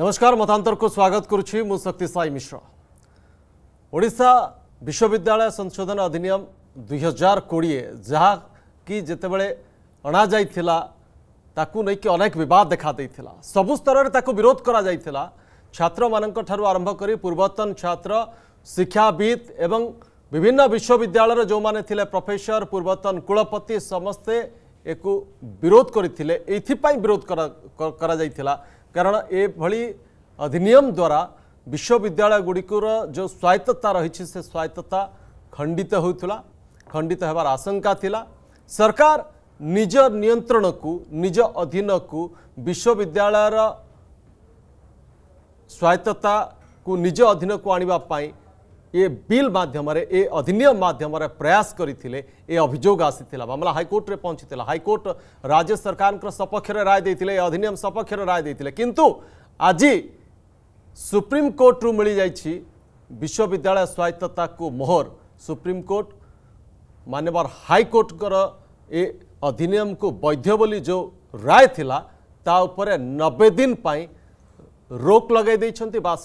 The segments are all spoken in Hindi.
नमस्कार मतांतर को स्वागत करुच्ची मु शक्ति साई मिश्र ओडा विश्वविद्यालय संशोधन अधिनियम दुई हजार कोड़े जहाँकि जितेबाला अणाई ताकू नहीं अनेक बद देखा सबु स्तर में विरोध कर छात्र मान आरंभ कर पूर्वतन छात्र शिक्षाविद एवं विभिन्न विश्वविद्यालय जो मैंने थे प्रफेसर पूर्वतन कुलपति समस्ते एक विरोध करते विरोध करा କାରଣ ଏଭଳି ଅଧିନିୟମ ଦ୍ୱାରା ବିଶ୍ୱବିଦ୍ୟାଳୟଗୁଡ଼ିକର ଯେଉଁ ସ୍ୱାୟତ୍ତତା ରହିଛି ସେ ସ୍ୱାୟତ୍ତତା ଖଣ୍ଡିତ ହେଉଥିଲା ଖଣ୍ଡିତ ହେବାର ଆଶଙ୍କା ଥିଲା ସରକାର ନିଜ ନିୟନ୍ତ୍ରଣକୁ ନିଜ ଅଧୀନକୁ ବିଶ୍ୱବିଦ୍ୟାଳୟର ସ୍ୱାୟତ୍ତତାକୁ ନିଜ ଅଧୀନକୁ ଆଣିବା ପାଇଁ ये बिल मध्यम ए अधिनियम मध्यम प्रयास करते अभोग आसी मामला हाइकोर्टे पहुंची हाइकोर्ट राज्य सरकार के सपक्ष में राय देते अधिनियम सपक्ष में राय देते कि आज सुप्रीम रू मिल जाइए विश्वविद्यालय स्वायत्तता को मोहर सुप्रीमकोर्ट कोर्ट मानवर हाइकोर्ट ए अधिनियम को बैध बोली जो राय थिला ताऊपर नबे दिन रोक लगे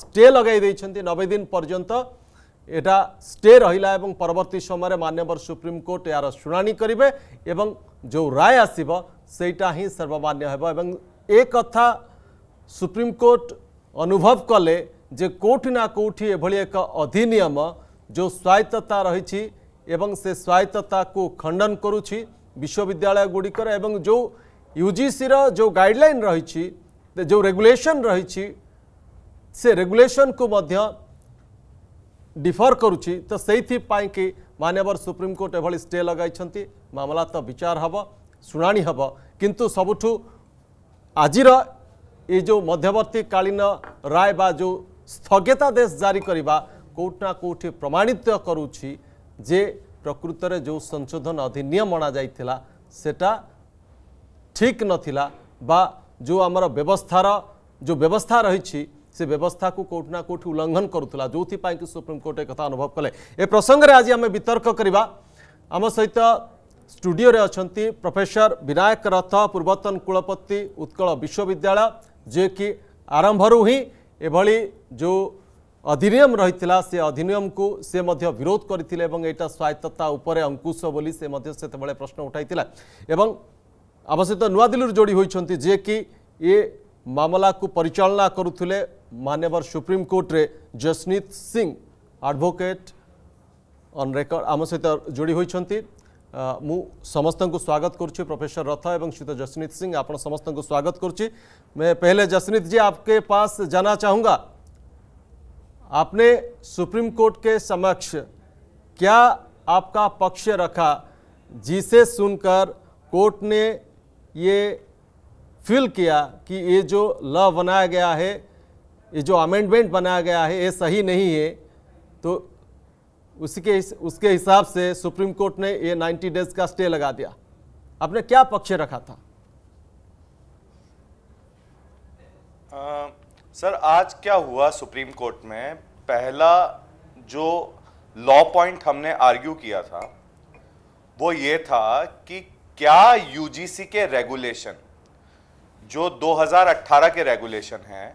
स्टे लगे नबे दिन पर्यतं এটা স্টে রহিলা এবং পরবর্তী সময়ে মানবর সুপ্রিমকোর্ট এর শুনানি করবে এবং যে রায় আসব সেইটা হি সর্বমান্য হব এবং এ কথা সুপ্রিমকোর্ট অনুভব কলে যে কোটি না কোটি এভাবে এক অধিনিয়ম যে স্বায়ত্ততা রয়েছে এবং সে স্বায়ত্ততা কু খণ্ডন করুছি বিশ্ববিদ্যালয়গুড়িকর এবং যে ইউজিসির যে গাইডলাইন রয়েছে যে রেগুলেসন রয়েছে সে রেগুলেসন কু মধ্য ଡିଫର କରୁଛି ତ ସେଇଥିପାଇଁକି ମାନ୍ୟବର ସୁପ୍ରିମକୋର୍ଟ ଏଭଳି ଷ୍ଟେ ଲଗାଇଛନ୍ତି ମାମଲା ତ ବିଚାର ହେବ ଶୁଣାଣି ହେବ କିନ୍ତୁ ସବୁଠୁ ଆଜିର ଏ ଯେଉଁ ମଧ୍ୟବର୍ତ୍ତୀକାଳୀନ ରାୟ ବା ଯେଉଁ ସ୍ଥଗିତାଦେଶ ଜାରି କରିବା କେଉଁଠି ନା କେଉଁଠି ପ୍ରମାଣିତ କରୁଛି ଯେ ପ୍ରକୃତରେ ଯେଉଁ ସଂଶୋଧନ ଅଧିନିୟମ ଅଣାଯାଇଥିଲା ସେଟା ଠିକ୍ ନଥିଲା ବା ଯେଉଁ ଆମର ବ୍ୟବସ୍ଥାର ଯେଉଁ ବ୍ୟବସ୍ଥା ରହିଛି से व्यवस्था को कौटना ना उल्लंघन करुला जो कि सुप्रीमकोर्ट एक अनुभव कले ए प्रसंगे आज आम वितर्क करवा आम सहित स्टूडियो अच्छा प्रफेसर विनायक रथ पूर्वतन कुलपति उत्कल विश्वविद्यालय जे कि आरंभरू ही एभली जो अधिनियम रही से अधिनियम को से विरोध करते स्वायत्तता उपर अंकुश बोली से प्रश्न उठाई एवं आम सहित नुआदिल्लू जोड़ी होती जे कि ये मामला को परिचालना करुले मानवर सुप्रीम कोर्ट रे Jasneet Singh advocate on record आम सहित जोड़ी होती मु समस्त को स्वागत करुच्ची प्रोफेसर रथ एवं श्री जसनीत सिंह आप समस्त को स्वागत करुच्ची मैं पहले जसनीत जी आपके पास जाना चाहूँगा आपने सुप्रीम कोर्ट के समक्ष क्या आपका पक्ष रखा जिसे सुनकर कोर्ट ने ये फील किया कि ये जो लॉ बनाया गया है ये जो अमेंडमेंट बनाया गया है ये सही नहीं है तो उसके उसके हिसाब से सुप्रीम कोर्ट ने ये 90 डेज का स्टे लगा दिया आपने क्या पक्ष रखा था आ, सर आज क्या हुआ सुप्रीम कोर्ट में पहला जो लॉ पॉइंट हमने आर्ग्यू किया था वो ये था कि क्या यूजीसी के रेगुलेशन जो 2018 के रेगुलेशन हैं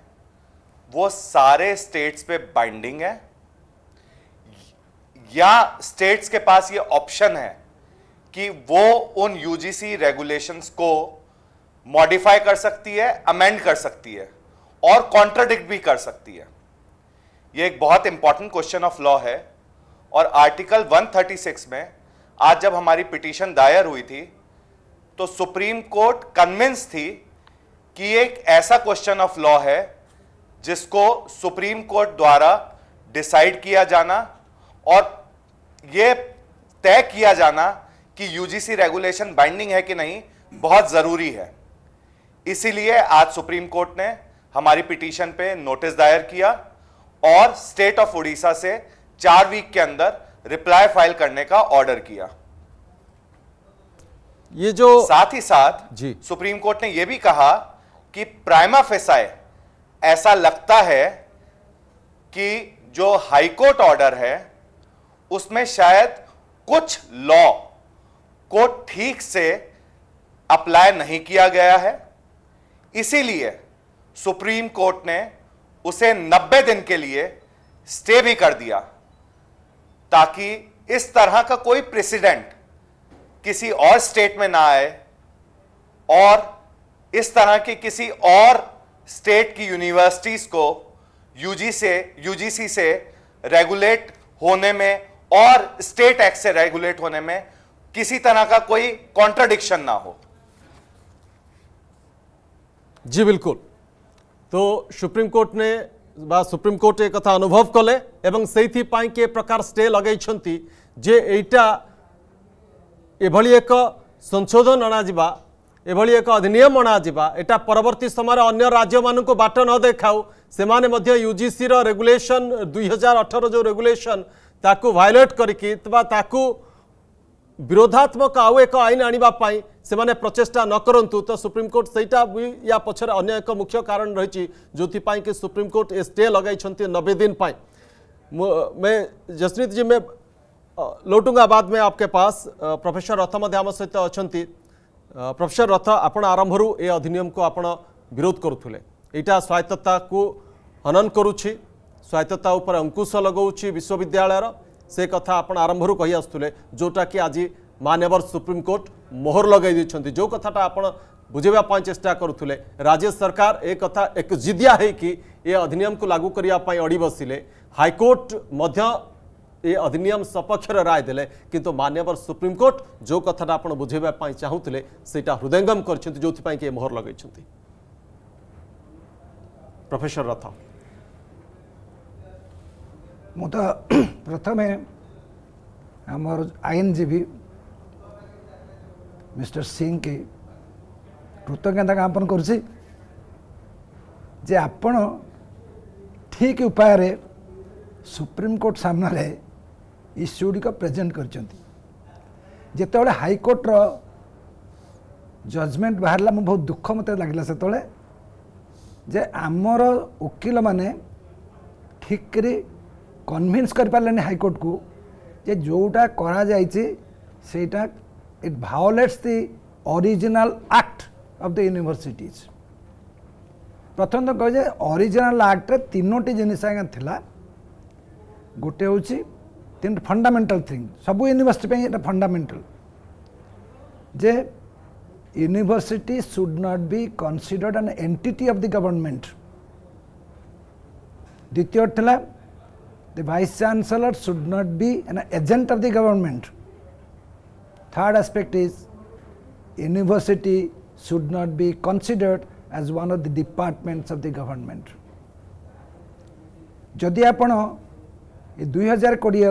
वो सारे स्टेट्स पे बाइंडिंग है या स्टेट्स के पास ये ऑप्शन है कि वो उन यूजीसी रेगुलेशंस को मॉडिफाई कर सकती है अमेंड कर सकती है और कॉन्ट्राडिक्ट भी कर सकती है ये एक बहुत इंपॉर्टेंट क्वेश्चन ऑफ लॉ है और आर्टिकल 136 में आज जब हमारी पिटीशन दायर हुई थी तो सुप्रीम कोर्ट कन्विंस थी कि एक ऐसा क्वेश्चन ऑफ लॉ है जिसको सुप्रीम कोर्ट द्वारा डिसाइड किया जाना और यह तय किया जाना कि यूजीसी रेगुलेशन बाइंडिंग है कि नहीं बहुत ज़रूरी है इसीलिए आज सुप्रीम कोर्ट ने हमारी पिटीशन पे नोटिस दायर किया और स्टेट ऑफ उड़ीसा से चार वीक के अंदर रिप्लाई फाइल करने का ऑर्डर किया ये जो साथ ही साथ जी सुप्रीम कोर्ट ने यह भी कहा कि प्राइमा फेसाए ऐसा लगता है कि जो हाईकोर्ट ऑर्डर है उसमें शायद कुछ लॉ को ठीक से अप्लाई नहीं किया गया है इसीलिए सुप्रीम कोर्ट ने उसे 90 दिन के लिए स्टे भी कर दिया ताकि इस तरह का कोई प्रेसिडेंट किसी और स्टेट में ना आए और इस तरह की किसी और स्टेट की यूनिवर्सिटीज़ को यूजी से यूजीसी से रेगुलेट होने में और स्टेट एक्ट से रेगुलेट होने में किसी तरह का कोई कॉन्ट्रडिक्शन ना हो जी बिल्कुल तो सुप्रीम कोर्ट ने ବା ସୁପ୍ରିମକୋର୍ଟ ଏ କଥା ଅନୁଭବ କଲେ ଏବଂ ସେଇଥିପାଇଁ କି ଏ ପ୍ରକାର ଷ୍ଟେ ଲଗାଇଛନ୍ତି ଯେ ଏଇଟା एक संशोधन अणा एभली एक अधिनियम अणाजा यहाँ परवर्त समय अगर राज्य मान बाट न देखाऊ से यूजीसी रेगुलेसन दुई हजार अठर जो रेगुलेसन ताकू भायोलेट करवाकू विरोधात्मक आउ एक आईन आने से प्रचेषा न करतु तो सुप्रीमकोर्ट से या पक्ष एक मुख्य कारण रही जो कि सुप्रीमकोर्ट ए स्टे लगे नबे दिन पर मैं जसनीत जी मैं लोटुंगाबाद में आपके पास प्रोफेसर रथ मध्य सहित अच्छा प्रफेसर रथ आप आरंभ ए अधिनियम को आप विरोध करुले या स्वायत्तता को हनन करुच्ची स्वायत्तता उपर अंकुश लगे विश्वविद्यालय से कथा आप आरंभ कही आसुले जोटा कि आज मानवर सुप्रीमकोर्ट मोहर लगे जो कथा आप बुझे चेस्टा करुले राज्य सरकार एक जिदिया है कि ये अधिनियम को लागू करने अड़ बसिले हाइकोर्ट ये अधिनियम सपक्षर राय दे कि मान्यवर सुप्रीमकोर्ट जो कथा आप बुझे चाहूले से हृदयंगम कर मोहर लगे प्रफेसर रथ मु प्रथम आमर आईनजीवी मिस्टर सिंह की कृतज्ञता ज्ञापन कर ठीक उपाय सुप्रीमकोर्ट सामने ଇସ୍ୟୁ ଗୁଡ଼ିକ ପ୍ରେଜେଣ୍ଟ କରିଛନ୍ତି ଯେତେବେଳେ ହାଇକୋର୍ଟର ଜଜମେଣ୍ଟ ବାହାରିଲା ମୁଁ ବହୁତ ଦୁଃଖ ମୋତେ ଲାଗିଲା ସେତେବେଳେ ଯେ ଆମର ଓକିଲମାନେ ଠିକ୍ରେ କନଭିନ୍ସ କରିପାରିଲେନି ହାଇକୋର୍ଟକୁ ଯେ ଯେଉଁଟା କରାଯାଇଛି ସେଇଟା it violates the original act of the universities ପ୍ରଥମେ ତ କହିଲେ ଅରିଜିନାଲ ଆକ୍ଟରେ ତିନୋଟି ଜିନିଷ ଆଜ୍ଞା ଥିଲା ଗୋଟେ ହେଉଛି ତେଣୁ ଫଣ୍ଡାମେଣ୍ଟାଲ ଥିଙ୍ଗ ସବୁ ୟୁନିଭର୍ସିଟି ପାଇଁ ଏଇଟା ଫଣ୍ଡାମେଣ୍ଟାଲ ଯେ university should not be considered an entity of the government ଦ୍ୱିତୀୟ ଥିଲା the vice chancellor should not be an agent of the government third aspect is university should not be considered as one of the departments of the government. যদি আপনার ये दुई हजार कोड़े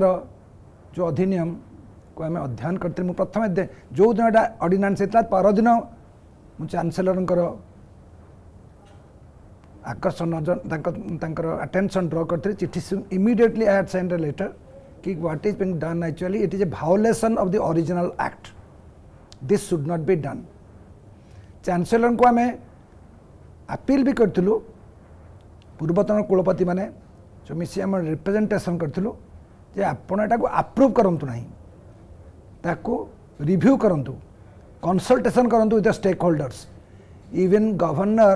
जो अधिनियम को आम अध्ययन करते मुझे प्रथम जो दिन अर्डनान्स होता पर मु चानसेलर आकर्षण अटेनसन ड्र करी चिठी immediately I had send letter कि what is being done actually it is a violation of the original act this should not be done chancellor को आम आपिल भी करूँ पूर्वतन कुलपति मैंने ସମିସି ଆମର ରିପ୍ରେଜେଣ୍ଟେସନ୍ କରିଥିଲୁ ଯେ ଆପଣ ଏଟାକୁ ଆପ୍ରୁଭ୍ କରନ୍ତୁ ନାହିଁ ତାକୁ ରିଭ୍ୟୁ କରନ୍ତୁ କନସଲ୍ଟେସନ୍ କରନ୍ତୁ with the stakeholders even governor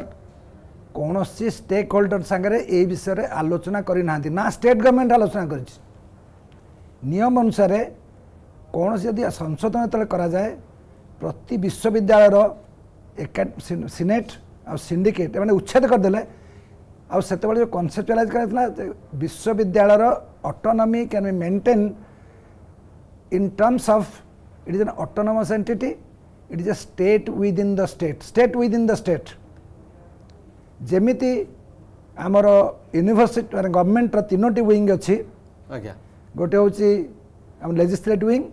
କୌଣସି ଷ୍ଟେକ୍ ହୋଲ୍ଡର ସାଙ୍ଗରେ ଏଇ ବିଷୟରେ ଆଲୋଚନା କରିନାହାନ୍ତି ନା ଷ୍ଟେଟ୍ ଗଭର୍ଣ୍ଣମେଣ୍ଟ ଆଲୋଚନା କରିଛି ନିୟମ ଅନୁସାରେ କୌଣସି ଯଦି ସଂଶୋଧନ ଯେତେବେଳେ କରାଯାଏ ପ୍ରତି ବିଶ୍ୱବିଦ୍ୟାଳୟର ଏକା ସିନେଟ୍ ଆଉ ସିଣ୍ଡିକେଟ୍ ଏମାନେ ଉଚ୍ଛେଦ କରିଦେଲେ ଆଉ ସେତେବେଳେ ଯେଉଁ କନସେପ୍ଚୁଆଲାଇଜ୍ କରାଯାଇଥିଲା ବିଶ୍ୱବିଦ୍ୟାଳୟର autonomy can be maintain in terms of it is an autonomous entity it is a state within the state state within the state ଯେମିତି ଆମର ୟୁନିଭର୍ସିଟି ମାନେ ଗଭର୍ଣ୍ଣମେଣ୍ଟର ତିନୋଟି ୱିଙ୍ଗ ଅଛି ଆଜ୍ଞା ଗୋଟେ ହେଉଛି ଆମ ଲେଜିସ୍ଲେଟ୍ ୱିଙ୍ଗ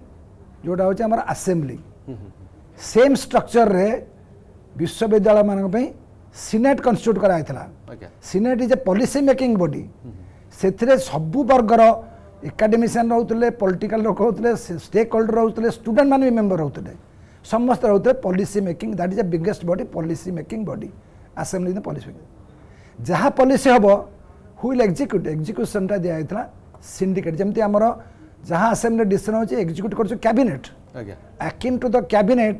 ଯେଉଁଟା ହେଉଛି ଆମର ଆସେମ୍ବ୍ଲି ସେମ୍ ଷ୍ଟ୍ରକ୍ଚରରେ ବିଶ୍ୱବିଦ୍ୟାଳୟମାନଙ୍କ ପାଇଁ ସିନେଟ୍ କନଷ୍ଟିଚ୍ୟୁଟ୍ କରାଯାଇଥିଲା senate is a policy making body ସେଥିରେ ସବୁ ବର୍ଗର ଏକାଡେମିସିଆନ୍ ରହୁଥିଲେ ପଲିଟିକାଲ୍ ଲୋକ ରହୁଥିଲେ ଷ୍ଟେକ୍ ହୋଲ୍ଡର ରହୁଥିଲେ ଷ୍ଟୁଡେଣ୍ଟମାନେ ବି ମେମ୍ବର ରହୁଥିଲେ ସମସ୍ତେ ରହୁଥିଲେ policy making that is a biggest body policy making body assembly in policy making ଯାହା ପଲିସି ହେବ ହୁଇଲ୍ ଏକ୍ଜିକ୍ୟୁଟ୍ ଏକ୍ଜିକ୍ୟୁସନ୍ଟା ଦିଆଯାଇଥିଲା ସିଣ୍ଡିକେଟ୍ ଯେମିତି ଆମର ଯାହା ଆସେମ୍ବ୍ଲି ଡିସିସନ୍ ହେଉଛି ଏକ୍ଜିକ୍ୟୁଟ୍ କରୁଛି cabinet akin to the cabinet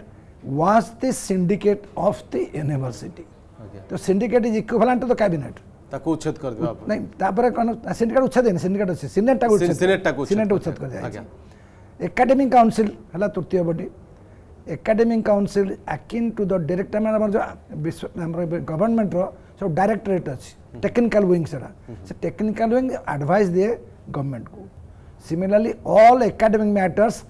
was the syndicate of the university तो syndicate is equivalent to the cabinet ताको उच्छेद कर दियो आप नहीं तापर कोन सिंडिकेट उच्छेद नहीं सिंडिकेट अछि सिनेट टाको उच्छेद सिनेट टाको सिनेट उच्छेद कर दिया आज्ञा एकेडमिक काउंसिल हला तृतीय body academic council akin to the director मैंने जो विश्व गवर्नमेंट सब डायरेक्टरेट अच्छी टेक्निकल विंग से से टेक्निकल विंग एडवाइस दे गवर्नमेंट को similarly all academic matters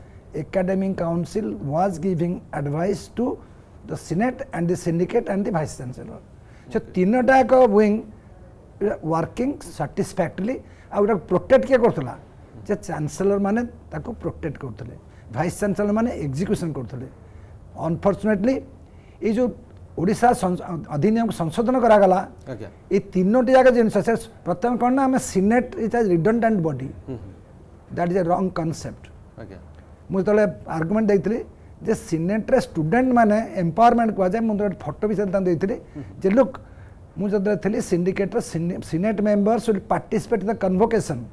academic council was giving advice to the Senate and the syndicate and the Vice Chancellor. So, তিনটা এক wing working satisfactorily ଆଉ ଏଟାକୁ ପ୍ରୋଟେକ୍ଟ କିଏ କରୁଥିଲା ଯେ ଚାନ୍ସେଲର ମାନେ ତାକୁ ପ୍ରୋଟେକ୍ଟ କରୁଥିଲେ ଭାଇସ୍ ଚାନ୍ସେଲର ମାନେ ଏକ୍ଜିକ୍ୟୁସନ୍ କରୁଥିଲେ ଅନଫର୍ଚୁନେଟଲି ଏଇ ଯେଉଁ ଓଡ଼ିଶା ଅଧିନିୟମକୁ ସଂଶୋଧନ କରାଗଲା ଏ ତିନୋଟି ଯାକ ଜିନିଷ ସେ ପ୍ରଥମେ କ'ଣ ନା ଆମେ senate is as redundant body that is a wrong concept ମୁଁ ଯେତେବେଳେ ଆର୍ଗୁମେଣ୍ଟ ଦେଇଥିଲି जे सिनेटर स्टूडेंट मैंने एम्पावरमेंट कह जाए मुझे फटो भी दे देखी जे लुक मुझे थी सिंडिकेटर senate members participate the convocation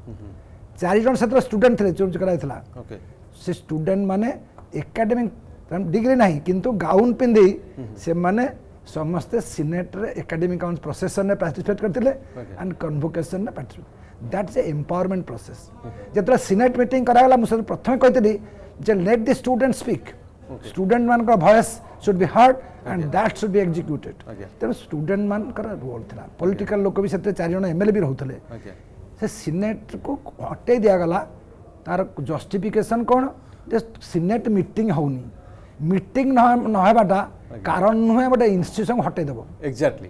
चारज से स्टूडेंट थे चूज कर से स्टूडेंट मैंने एकाडेमिक डिग्री ना कि गाउन पिंधि से मैंने समस्ते सिनेटर एकाडेमिक प्रोसेसन पार्टीसीपेट करते and convocation participate that a empowerment process जो सिनेट मीट कराला मुझे प्रथम कही let the student speak okay. student manakar voice should be heard and okay. that should be executed ତେଣୁ ଷ୍ଟୁଡେଣ୍ଟ ମାନଙ୍କର ରୋଲ୍ ଥିଲା ପଲିଟିକାଲ ଲୋକ ବି ସେଥିରେ ଚାରିଜଣ ଏମ୍ ଏଲ୍ ବି ରହୁଥିଲେ ସେ ସିନେଟ୍କୁ ହଟେଇ ଦିଆଗଲା ତାର ଜଷ୍ଟିଫିକେସନ୍ କ'ଣ ଯେ ସିନେଟ୍ ମିଟିଂ ହେଉନି ମିଟିଂ ନ ହେବାଟା କାରଣ ନୁହେଁ ଗୋଟେ ଇନଷ୍ଟିଚ୍ୟୁସନ୍ ହଟେଇ ଦେବ ଏକ୍ଜାକ୍ଟଲି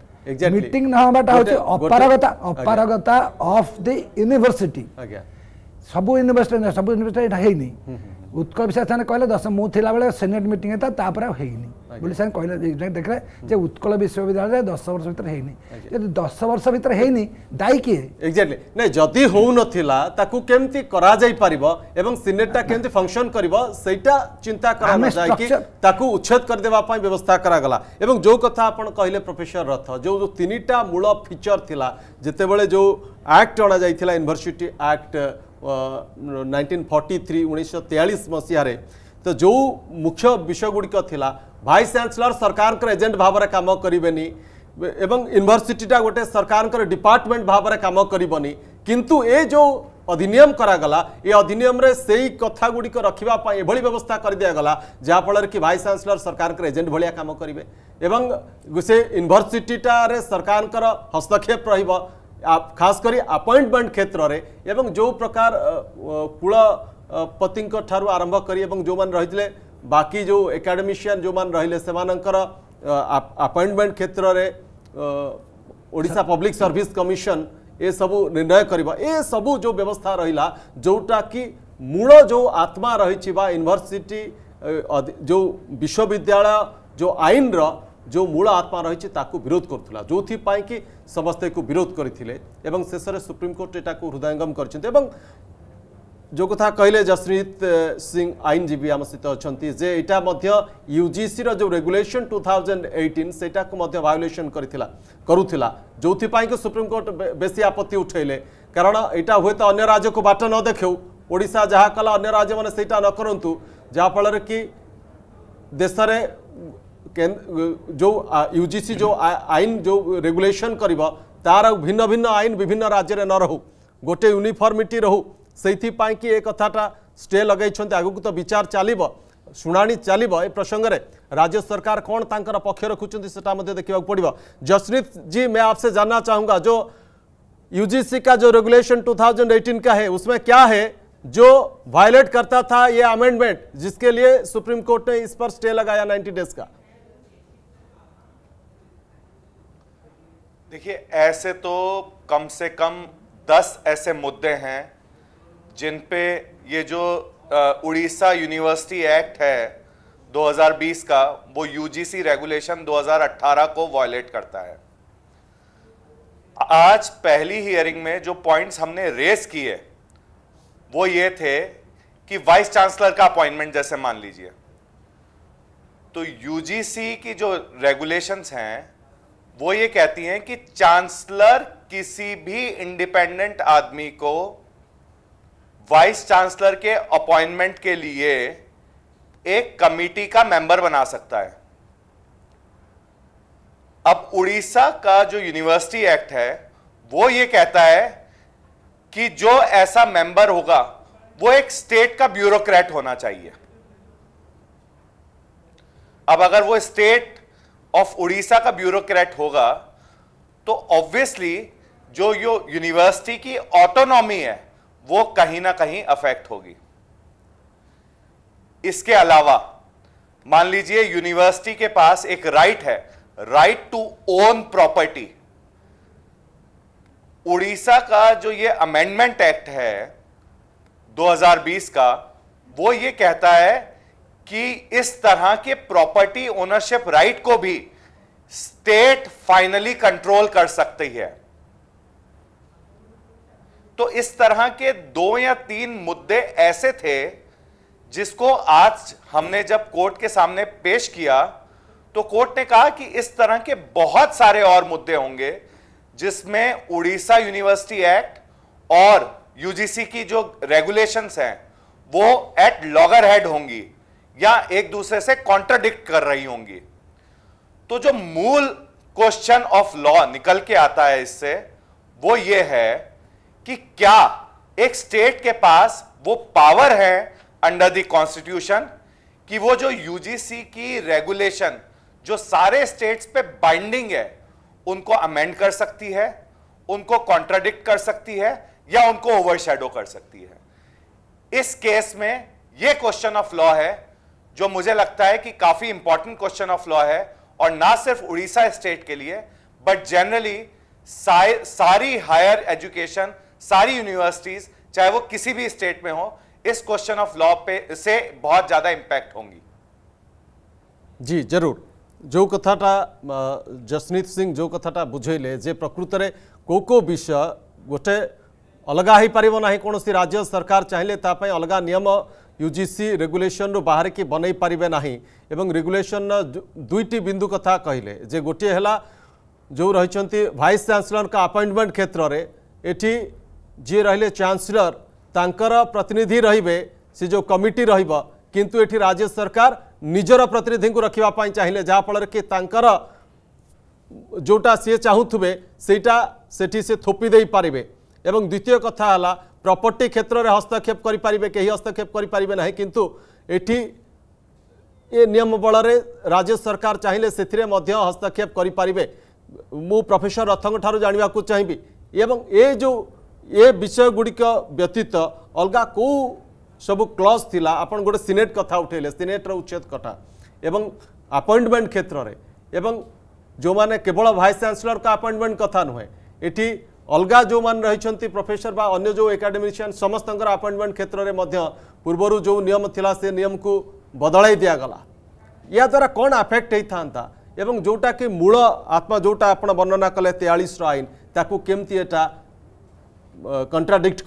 ମିଟିଂ ନ ହେବାଟା ହେଉଛି ଅପାରଗତା ଅପାରଗତା ଅଫ୍ ଦି ୟୁନିଭର୍ସିଟି ସବୁ ୟୁନିଭର୍ସିଟି ସବୁ ୟୁନିଭର୍ସିଟି ଏଇଟା ହେଇନି ଉତ୍କଳ ବିଶ୍ୱାସ ସାର୍ କହିଲେ ଦଶ ମୁଁ ଥିଲାବେଳେ ସେନେଟ୍ ମିଟିଂ ହେଇଥିଲା ତାପରେ ଆଉ ହେଇନି ବୋଲି ସାର୍ କହିଲେ ଦେଖିଲେ ଯେ ଉତ୍କଳ ବିଶ୍ୱବିଦ୍ୟାଳୟରେ ଦଶ ବର୍ଷ ଭିତରେ ହେଇନି ଯଦି ଦଶ ବର୍ଷ ଭିତରେ ହେଇନି ଦାୟୀ କିଏ ଏକ୍ଜାକ୍ଟଲି ନାଇଁ ଯଦି ହଉନଥିଲା ତାକୁ କେମିତି କରାଯାଇପାରିବ ଏବଂ ସିନେଟ୍ଟା କେମିତି ଫଙ୍କସନ୍ କରିବ ସେଇଟା ଚିନ୍ତା କରାଯାଇକି ତାକୁ ଉଚ୍ଛେଦ କରିଦେବା ପାଇଁ ବ୍ୟବସ୍ଥା କରାଗଲା ଏବଂ ଯେଉଁ କଥା ଆପଣ କହିଲେ ପ୍ରଫେସର ରଥ ଯେଉଁ ତିନିଟା ମୂଳ ଫିଚର ଥିଲା ଯେତେବେଳେ ଯେଉଁ ଆକ୍ଟ ଅଣାଯାଇଥିଲା university act nineteen forty three উনিশশো তেয়াশ মসীহার তো যে মুখ্য বিষয়গুড়িক লা ভাইস চ্যান্সেলর সরকার এজেন্ট ভাবে কাম করবে এবং ইউনিভার্সিটিটা গোটে সরকার ডিপার্টমেন্ট ভাবে কাম করবনি কিন্তু এ যে অধিনিয়ম করাগলা এ অধিনিয়মে সেই কথাগুড়ি রক্ষা এভাবে ব্যবস্থা করে দিয়েগলা যাফলের কি ভাইস চ্যান্সেলর সরকার এজেন্ট ভাগ কাম করবে এবং সে ইউনিভার্সিটিটার সরকার হস্তক্ষেপ রহব खास करी अपॉइंटमेंट क्षेत्र रे एवं जो प्रकार कूलपति ठार आरंभ कर जो मैंने रही बाकी जो एकाडेमिशियन जो मैंने रहिले से आपइंटमेंट क्षेत्र में ओडा पब्लिक सर्विस कमिशन ये सब निर्णय कर सबू जो व्यवस्था रहा जोटा कि मूल जो आत्मा रही यूनिभर्सीटी जो विश्वविद्यालय जो आईन र जो মূল আত্মা রয়েছে তাকে বিরোধ করুলা যেপাই কি সমস্ত বিরোধ করে এবং শেষে সুপ্রিমকোর্ট এটা হৃদয়ঙ্গম করেছেন এবং যে কথা কহিলেন জসনীত সিং আইনজীবী আমার সহ অনেক যে এটা ইউজিসি যে রেগুলেসন টু থাউজেন্ড এইটিন সেটা ভায়োলেসন করুলা যেপাই কি সুপ্রিমকোর্ট বেশি আপত্তি উঠাইলে কারণ এটা হুয়েত অন্য রাজ্যকে বাট ন দেখেও ওড়শা যা কলা অন্য রাজ্য মানে সেইটা ন করতু যাফলের কি দেশের जो यूजीसी जो आईन जो रेगुलेसन कर तार भिन्न भिन्न आईन विभिन्न राज्य न रो गोटे यूनिफर्मिटी रो से कि ଏ କଥାଟା ଷ୍ଟେ ଲଗାଇଛନ୍ତି ଆଗକୁ ତ ବିଚାର ଚାଲିବ चल ଚାଲିବ ଏ ପ୍ରସଙ୍ଗରେ ରାଜ୍ୟ ସରକାର କ'ଣ ତାଙ୍କର ପକ୍ଷ ରଖୁଛନ୍ତି ସେଟା जी मैं आपसे जानना चाहूँगा जो यूजीसी का जो रेगुलेशन 2018 का है उसमें क्या है जो वायलेट करता था ये अमेंडमेंट जिसके लिए सुप्रीम कोर्ट ने इस पर स्टे लगाया 90 डेज का देखिए ऐसे तो कम से कम दस ऐसे मुद्दे हैं जिन पे ये जो उड़ीसा यूनिवर्सिटी एक्ट है 2020 का वो यूजीसी रेगुलेशन 2018 को वायलेट करता है आज पहली हियरिंग में जो पॉइंट्स हमने रेस किए वो ये थे कि वाइस चांसलर का अपॉइंटमेंट जैसे मान लीजिए तो यूजीसी की जो रेगुलेशंस हैं वो ये कहती हैं कि चांसलर किसी भी इंडिपेंडेंट आदमी को वाइस चांसलर के अपॉइंटमेंट के लिए एक कमेटी का मेंबर बना सकता है अब उड़ीसा का जो यूनिवर्सिटी एक्ट है वो ये कहता है कि जो ऐसा मेंबर होगा वो एक स्टेट का ब्यूरोक्रेट होना चाहिए अब अगर वो स्टेट ऑफ उड़ीसा का ब्यूरोक्रेट होगा तो ऑब्वियसली जो यो यूनिवर्सिटी की ऑटोनॉमी है वो कहीं ना कहीं अफेक्ट होगी इसके अलावा मान लीजिए यूनिवर्सिटी के पास एक राइट है right to own property Orissa का जो ये अमेंडमेंट एक्ट है 2020 का वो ये कहता है कि इस तरह के प्रॉपर्टी ओनरशिप राइट को भी स्टेट फाइनली कंट्रोल कर सकती है तो इस तरह के दो या तीन मुद्दे ऐसे थे जिसको आज हमने जब कोर्ट के सामने पेश किया तो कोर्ट ने कहा कि इस तरह के बहुत सारे और मुद्दे होंगे जिसमें उड़ीसा यूनिवर्सिटी एक्ट और यूजीसी की जो रेगुलेशंस हैं वो एट लॉगर हेड होंगी या एक दूसरे से कॉन्ट्राडिक्ट कर रही होंगी तो जो मूल क्वेश्चन ऑफ लॉ निकल के आता है इससे वो ये है कि क्या एक स्टेट के पास वो पावर है अंडर द कॉन्स्टिट्यूशन कि वो जो यूजीसी की रेगुलेशन जो सारे स्टेट्स पे बाइंडिंग है उनको अमेंड कर सकती है उनको कॉन्ट्राडिक्ट कर सकती है या उनको ओवरशेडो कर सकती है इस केस में यह क्वेश्चन ऑफ लॉ है जो मुझे लगता है कि काफी इंपॉर्टेंट क्वेश्चन ऑफ लॉ है और ना सिर्फ उड़ीसा स्टेट के लिए बट जनरली सारी हायर एजुकेशन सारी यूनिवर्सिटीज चाहे वो किसी भी स्टेट में हो इस क्वेश्चन ऑफ लॉ पे से बहुत ज्यादा इंपैक्ट होंगी जी जरूर जो कथाटा जसनीत सिंह जो कथाटा बुझेले जे प्रकृत में को को विषय गोटे अलग हो पार ना कौन राज्य सरकार चाहिए अलग नियम ୟୁଜିସି ରେଗୁଲେସନରୁ ବାହାରିକି ବନେଇ ପାରିବେ ନାହିଁ ଏବଂ ରେଗୁଲେସନର ଦୁଇଟି ବିନ୍ଦୁ କଥା କହିଲେ ଯେ ଗୋଟିଏ ହେଲା ଯେଉଁ ରହିଛନ୍ତି ଭାଇସ୍ ଚାନ୍ସେଲରଙ୍କ ଆପଏଣ୍ଟମେଣ୍ଟ କ୍ଷେତ୍ରରେ ଏଠି ଯିଏ ରହିଲେ ଚାନ୍ସେଲର ତାଙ୍କର ପ୍ରତିନିଧି ରହିବେ ସେ ଯେଉଁ କମିଟି ରହିବ କିନ୍ତୁ ଏଠି ରାଜ୍ୟ ସରକାର ନିଜର ପ୍ରତିନିଧିଙ୍କୁ ରଖିବା ପାଇଁ ଚାହିଁଲେ ଯାହାଫଳରେ କି ତାଙ୍କର ଯେଉଁଟା ସିଏ ଚାହୁଁଥିବେ ସେଇଟା ସେଠି ସେ ଥୋପି ଦେଇପାରିବେ ଏବଂ ଦ୍ୱିତୀୟ କଥା ହେଲା প্রপর্টি ক্ষেত্রে হস্তক্ষেপ করে পে কে হস্তক্ষেপ করে পে না কিন্তু এটি এ নিয়ম বলরে রাজ্য সরকার চাইলে সেথিরে মধ্য হস্তক্ষেপ করে পে মু প্রফেসর রথঙ্ ঠার জাঁয়া চাইবি এবং এ যে এ বিষয়গুড়িক ব্যতীত অলগা কেউ সবু ক্লজ লা আপনার গোটে সিনেট কথা উঠাইলে সিনেটর উচ্ছেদ কথা এবং আপয়েন্টমেন্ট ক্ষেত্রে এবং যে কেবল ভাইস চ্যান্সেলর আপয়েন্টমেন্ট কথা নুহে এটি अलगा जो महि प्रफेसर अन्य जो एकाडेमिसिया सममेन्ट क्षेत्रले पूर्वहरू जो नियम थिला से थाहा नियमको बदलै दिगला या द्वारा कन् एवं जोटा जोटाकि मूल आत्मा जोटा आउँछ वर्णना कले तेयिस र आइन त केटा कन्ट्राडिक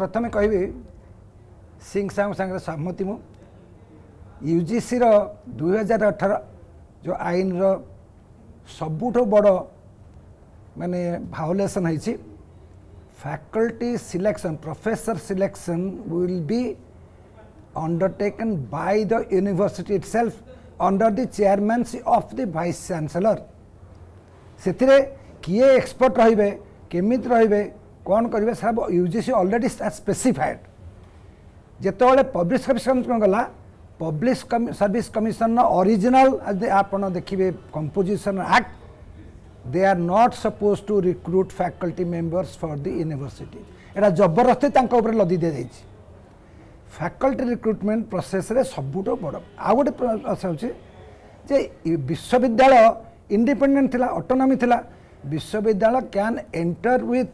प्रथमे कि सिंह साहु सा सहमति म युजिसिर दुई हजार अठर जो आइन र सबुठु बड ମାନେ ଭାଓଲେସନ୍ ହେଇଛି faculty selection professor selection will be undertaken by the university itself under the chairmanship of the vice chancellor ସେଥିରେ କିଏ ଏକ୍ସପର୍ଟ ରହିବେ କେମିତି ରହିବେ କ'ଣ କରିବେ sir U G C already specified ଯେତେବେଳେ ପବ୍ଲିକ୍ ସର୍ଭିସ୍ କମିଶନ ଗଲା ପବ୍ଲିକ୍ ସର୍ଭିସ୍ କମିଶନର ଅରିଜିନାଲ ଆପଣ ଦେଖିବେ composition act they are not supposed to recruit faculty members for the university এটা জবরদস্তি তাঙ্ক উপরে লদি দিয়েছে ফ্যাকল্টি রিক্রুটমেন্ট প্রসেসরে সবুঠু বড় আউ গোটে হচ্ছে যে বিশ্ববিদ্যালয় ইন্ডিপেন্ডেন্ট লা অটোনমি লা বিশ্ববিদ্যালয় can enter with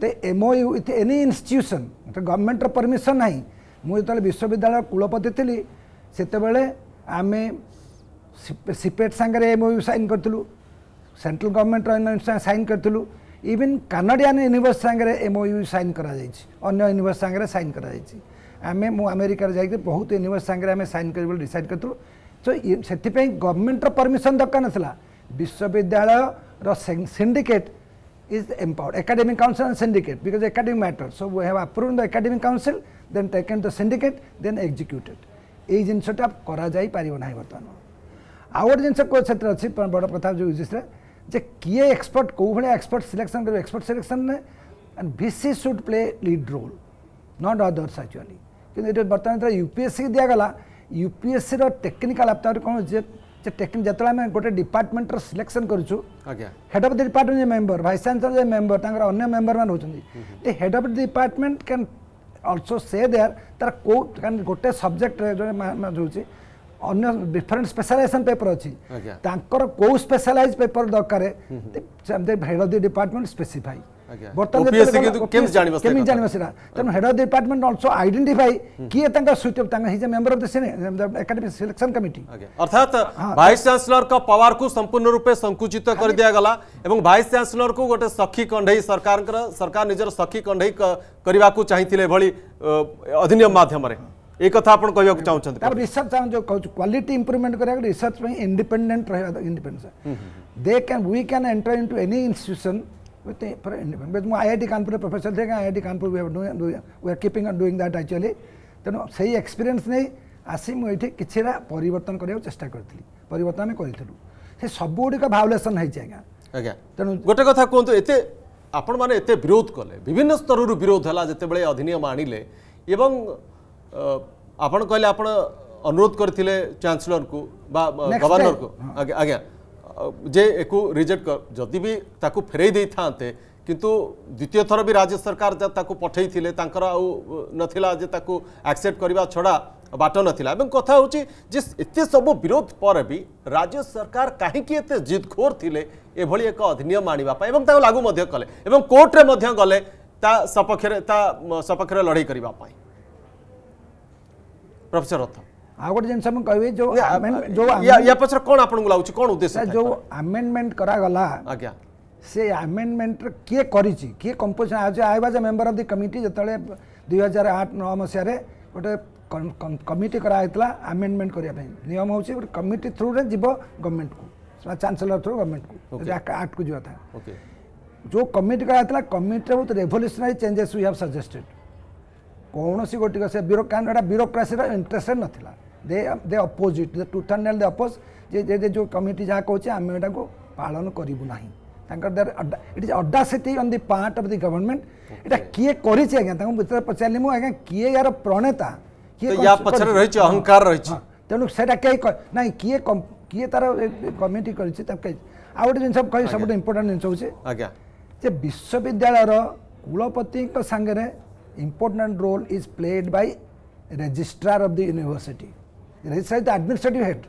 the MOU with any institution গভর্ଣ୍ଣମେଣ୍ଟର ପରମିସନ୍ ନାହିଁ ମୁଁ ଯେତେବେଳେ ବିଶ୍ୱବିଦ୍ୟାଳୟ କୁଳପତି ଥିଲି ସେତେବେଳେ ଆମେ ସିପେଟ୍ ସାଙ୍ଗରେ ଏମଓୟୁ ସାଇନ୍ କରିଥିଲୁ सेंट्रल गवर्नमेंट सैन करूँ इवेन कानाडियान यूनिवर्स सागर एमओयू सैन करूनिवर्स सागर सैन करमेरिकार जा बहुत यूनिवर्स सागर आम सैन कर डिसाइड करूँ सो से गवर्नमेंट रमिशन दरकार ना विश्वविद्यालय syndicate is empowered academic council and syndicate because academic matter so we have approve the academic council then take the syndicate then executed ये जिनसटा करना बर्तमान आउ गोटे जिनसे अच्छी बड़ कथ जो जिससे जे किए एक्सपर्ट कौ भाई एक्सपर्ट सिलेक्शन कर एक्सपर्ट सिलेक्शन ने and VC should play lead role not others आचुअली कि बर्तमान जो यूपीएससी दिगला यूपीएससी रेक्निकाल आप कौन जे टेक्निक जो हम्म, हम्म। गोटे डिपार्टमेंटर सिलेक्शन करुच्छू हेड अफ द डिपार्टमेंट जो मेम्बर भाइस चासेलर जो मेम्बर तक अन्य मेम्बर मैंने होती head of the department can also say there तार कौ कैन गोटे सब्जेक्ट जो हो ଅନ୍ୟ ଡିଫରେଣ୍ଟ ସ୍ପେଶାଲାଇଜେସନ୍ ପେପର୍ ଅଛି ତାଙ୍କର କେଉଁ ସ୍ପେଶାଲାଇଜ ପେପର୍ ଦରକାର head of the department specify ବର୍ତ୍ତମାନ କେମିତି ଜାଣିବ ସେଟା ତେଣୁ head of department also identify କିଏ ତାଙ୍କ ସୁଇଟେବଲ୍ ତାଙ୍କ his a member of the academic selection committee ଅର୍ଥାତ ଭାଇସ୍ ଚାନ୍ସେଲରଙ୍କ ପାୱାରକୁ ସମ୍ପୂର୍ଣ୍ଣ ରୂପେ ସଙ୍କୁଚିତ କରିଦିଆଗଲା ଏବଂ ଭାଇସ୍ ଚାନ୍ସେଲରକୁ ଗୋଟେ ସଖୀ କଣ୍ଢେଇ ସରକାରଙ୍କର ସରକାର ନିଜର ସଖୀ କଣ୍ଢେଇ କରିବାକୁ ଚାହିଁଥିଲେ ଏଭଳି ଅଧିନିୟମ ମାଧ୍ୟମରେ ଏ କଥା ଆପଣ କହିବାକୁ ଚାହୁଁଛନ୍ତି ତାର ରିସର୍ଚ୍ଚ ଆମେ ଯେଉଁ କହୁଛୁ କ୍ୱାଲିଟି ଇମ୍ପ୍ରୁଭମେଣ୍ଟ କରିବାକୁ ରିସର୍ଚ୍ଚ ପାଇଁ ଇଣ୍ଡିପେଣ୍ଡେଣ୍ଟ ରହିବା independence they can we can enter into any institution with the, for independent. But I IIT Kanpur professor, they IIT Kanpur we are doing, doing we are keeping on doing that actually. ତେଣୁ ସେଇ ଏକ୍ସପିରିଏନ୍ସ ନେଇ ଆସି ମୁଁ ଏଇଠି କିଛିଟା ପରିବର୍ତ୍ତନ କରିବାକୁ ଚେଷ୍ଟା କରିଥିଲି ପରିବର୍ତ୍ତନ ଆମେ କରିଥିଲୁ ସେ ସବୁଗୁଡ଼ିକ ଭାଉଲେସନ୍ ହେଇଛି ଆଜ୍ଞା ଆଜ୍ଞା ତେଣୁ ଗୋଟେ କଥା କୁହନ୍ତୁ ଏତେ ଆପଣମାନେ ଏତେ ବିରୋଧ କଲେ ବିଭିନ୍ନ ସ୍ତରରୁ ବିରୋଧ ହେଲା ଯେତେବେଳେ ଅଧିନିୟମ ଆଣିଲେ ଏବଂ आप कह आप अनुरोध करते चांसलर को गवर्नर को आज्ञा जे एको रिजेक्ट कर जदि भी ताकू फेरै देथांते किंतु द्वितीय थर भी राज्य सरकार पठे ताकू पठैथिले तांकर आ एक्सेप्ट करबा छोडा बाट ना एवं कथा होची जे सब विरोध पर भी राज्य सरकार कहीं कि एते जिद्दखोर थिले एक अधिनियम आने पा लागू मध्य कले कोर्ट रे गले सपक्ष सपक्ष लड़े लडाई ପ୍ରଫେସର ରଥ ଆଉ ଗୋଟେ ଜିନିଷ ମୁଁ କହିବି ଯୋଉ ୟା ପଛରେ କ'ଣ ଆପଣଙ୍କୁ ଲାଗୁଛି କ'ଣ ଉଦ୍ଦେଶ୍ୟ ଯୋଉ ଆମେଣ୍ଡମେଣ୍ଟ କରାଗଲା ଆଜ୍ଞା ସେ ଆମେଣ୍ଡମେଣ୍ଟର କିଏ କରିଛି କିଏ କମ୍ପୋଜିସନ୍ ଆଜି I was a member of the committee ଯେତେବେଳେ ଦୁଇ ହଜାର ଆଠ ନଅ ମସିହାରେ ଗୋଟେ କମିଟି କରାହେଇଥିଲା ଆମେଣ୍ଡମେଣ୍ଟ କରିବା ପାଇଁ ନିୟମ ହେଉଛି ଗୋଟେ କମିଟି ଥ୍ରୁରେ ଯିବ ଗଭର୍ଣ୍ଣମେଣ୍ଟକୁ ଚାନ୍ସେଲର ଥ୍ରୁ ଗଭର୍ଣ୍ଣମେଣ୍ଟକୁ ଆକ୍ଟକୁ ଯିବା ଥାଏ ଯେଉଁ କମିଟି କରାହେଇଥିଲା କମିଟିରେ ବହୁତ revolutionary changes we have suggested कौन सी गोटिक से बीरोक्रा बीरोक्रासी इंटरेस्टेड ना they opposite the two third नल दे अपोज जो कमिटी जहाँ कहे आम यू पालन करूँ ना it is audacity on the part of the government इटा किए कर पचारे मुझे किए यार प्रणेता किए रही अहंकार रही तेणु से ना किए किए तार कमिटी कर गोटे जिन कह सब इम्पोर्टा जिन विश्वविद्यालय कुलपति सांगे important role is played by registrar of the university. Registrar is the administrative head.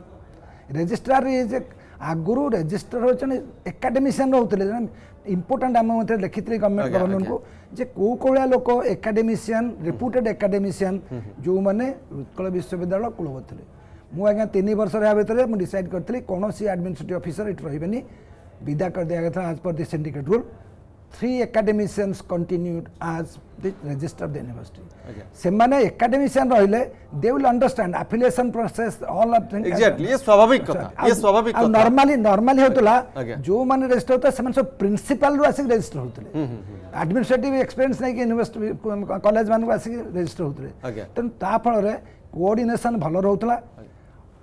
Registrar is a ଆଗରୁ ରେଜିଷ୍ଟ୍ରାର ହେଉଛନ୍ତି ଏକାଡେମିସିଆନ୍ ରହୁଥିଲେ ଇମ୍ପୋର୍ଟାଣ୍ଟ ଆମ ମଧ୍ୟରେ ଲେଖିଥିଲେ ଗଭର୍ଣ୍ଣମେଣ୍ଟ ଗଭର୍ଣ୍ଣମେଣ୍ଟକୁ ଯେ କେଉଁ କେଉଁଳିଆ ଲୋକ ଏକାଡେମିସିଆନ୍ ରେପୁଟେଡ୍ ଏକାଡେମିସିଆନ୍ ଯେଉଁମାନେ ଉତ୍କଳ ବିଶ୍ୱବିଦ୍ୟାଳୟ କୁଳବତ ଥିଲେ ମୁଁ ଆଜ୍ଞା ତିନି ବର୍ଷର ଏହା ଭିତରେ ମୁଁ ଡିସାଇଡ଼ କରିଥିଲି କୌଣସି ଆଡ଼ମିନିଷ୍ଟ୍ରେଟିଭ୍ ଅଫିସର ଏଠି ରହିବେନି ବିଦା କରିଦିଆଯାଇଥିଲା as per the syndicate rule three academician continued as the registrar of the university से माने एकेडमिशियन रहिले they will understand affiliation process all of thing ये स्वाभाविक कथा ये स्वाभाविक कथा नॉर्मली नॉर्मली होतला जो माने रजिस्टर होता से सब प्रिंसिपल रो आसी रजिस्टर होतले एडमिनिस्ट्रेटिव एक्सपीरियंस नै कि यूनिवर्सिटी कॉलेज मान को आसी रजिस्टर होतले त ता फल रे कोऑर्डिनेशन भलो रहतला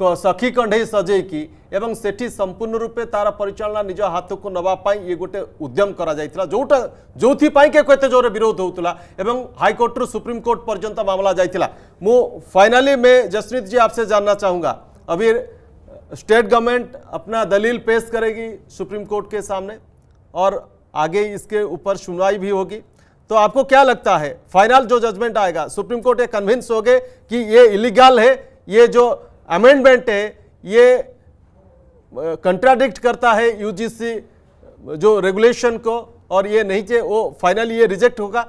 सखी कंडे सजेकी एवं सेठी संपूर्ण रूपे तार परिचालना निज हाथ को नवापाई ये गोटे उद्यम करा जोटा जो के जोर विरोध होता एवं हाईकोर्ट रु सुप्रीम कोर्ट पर्यंत मामला जाता मु फाइनाली मैं जसप्रीत जी आपसे जानना चाहूँगा अभी स्टेट गवर्नमेंट अपना दलील पेश करेगी सुप्रीम कोर्ट के सामने और आगे इसके ऊपर सुनवाई भी होगी तो आपको क्या लगता है फाइनल जो जजमेंट आएगा सुप्रीम कोर्ट ये कन्विंस हो गए कि ये इलीगल है ये जो अमेंडमेंट है ये कंट्राडिक्ट करता है यूजीसी जो रेगुलेशन को और ये नहीं चाहिए वो फाइनली ये रिजेक्ट होगा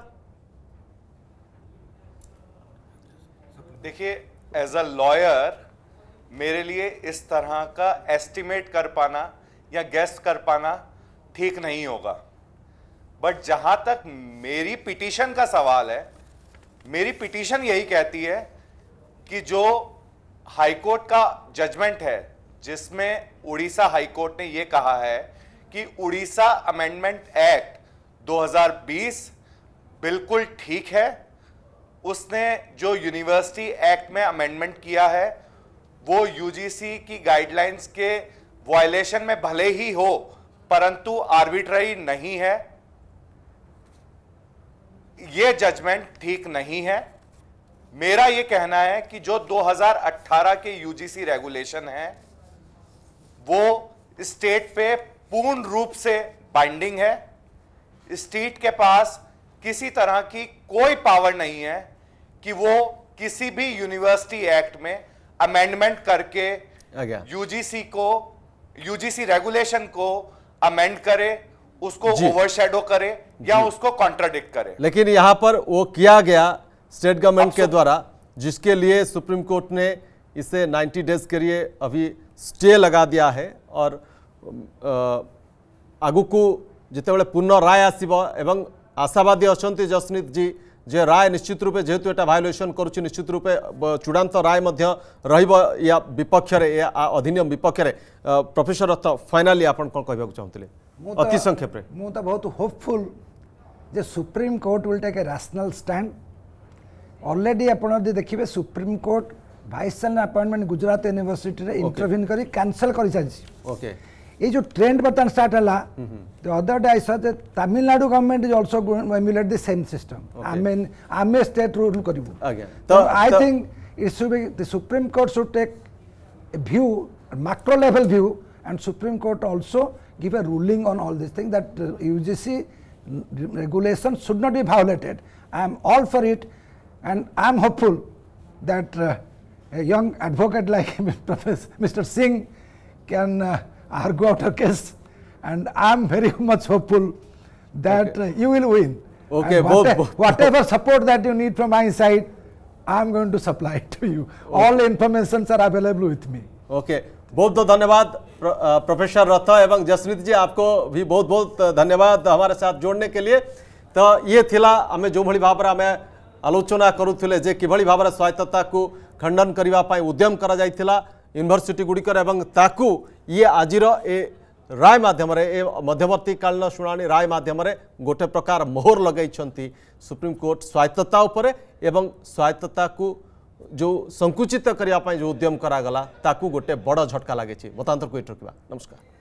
देखिए एज अ लॉयर मेरे लिए इस तरह का एस्टिमेट कर पाना या गेस्ट कर पाना ठीक नहीं होगा बट जहां तक मेरी पिटीशन का सवाल है मेरी पिटीशन यही कहती है कि जो हाईकोर्ट का जजमेंट है जिसमें उड़ीसा हाईकोर्ट ने यह कहा है कि उड़ीसा अमेंडमेंट एक्ट 2020 बिल्कुल ठीक है उसने जो यूनिवर्सिटी एक्ट में अमेंडमेंट किया है वो यूजीसी की गाइडलाइंस के वायलेशन में भले ही हो परंतु आर्बिट्ररी नहीं है ये जजमेंट ठीक नहीं है मेरा यह कहना है कि जो 2018 के यूजीसी रेगुलेशन है वो स्टेट पे पूर्ण रूप से बाइंडिंग है स्टेट के पास किसी तरह की कोई पावर नहीं है कि वो किसी भी यूनिवर्सिटी एक्ट में अमेंडमेंट करके यूजीसी को यूजीसी रेगुलेशन को अमेंड करे उसको ओवरशेडो करे या उसको कॉन्ट्राडिक्ट करे लेकिन यहां पर वो किया गया स्टेट गवर्नमेंट के द्वारा जिसके लिए सुप्रीम कोर्ट ने इसे 90 डेज के लिए अभी स्टे लगा दिया है और जिते बड़े पुनः राय आसब एवं आशावादी अच्छा जसनीत जी जे राय निश्चित रूपे जेहेतु एटा भायोलेसन निश्चित रूपे चूड़ा राय रहा या विपक्ष अधिनियम विपक्ष प्रफेसर रथ फाइनाली आप कह चाहते अति संक्षेप मुझे बहुत hopeful supreme court will take a rational stand already ଆପଣ ଯଦି ଦେଖିବେ supreme court vice chancellor appointment Gujarat ୟୁନିଭର୍ସିଟିରେ ଇଣ୍ଟରଭିନ୍ କରି କ୍ୟାନସଲ୍ କରିସାରିଛି ଓକେ ये जो ट्रेंड बर्तमान स्टार्ट है the other day I saw that Tamil Nadu government is also emulate the same system I mean आमे स्टेट रूल करिवु तो I think it should be the supreme court should take view macro level view and supreme court also give a ruling on all these things that uh, ugc regulation should not be violated i am all for it And I am hopeful that uh, a young advocate like Mr. Singh can uh, argue out a case and I am very much hopeful that okay. uh, you will win. Okay, whatever, both, both. whatever support that you need from my side, I am going to supply it to you. Okay. All informations are available with me. Okay. बहुत बहुत धन्यवाद प्रोफेसर रथ एवं जसमित जी आपको भी बहुत बहुत धन्यवाद हमारे साथ जोड़ने के लिए तो ये थिला हमें जो भाव में आलोचना करुले कि भाव में स्वायत्तता को खंडन करने उद्यम कर यूनिभर्सीटी गुड़िकर ये आज ए राय मध्यम मध्यवर्ती कालीन शुणा राय मध्यम गोटे प्रकार मोहर लगे सुप्रीमकोर्ट स्वायत्तता उपर एवं स्वायत्तता को जो संकुचित करने जो उद्यम करागला गोटे बड़ झटका लगे बतांतर को ये रखा नमस्कार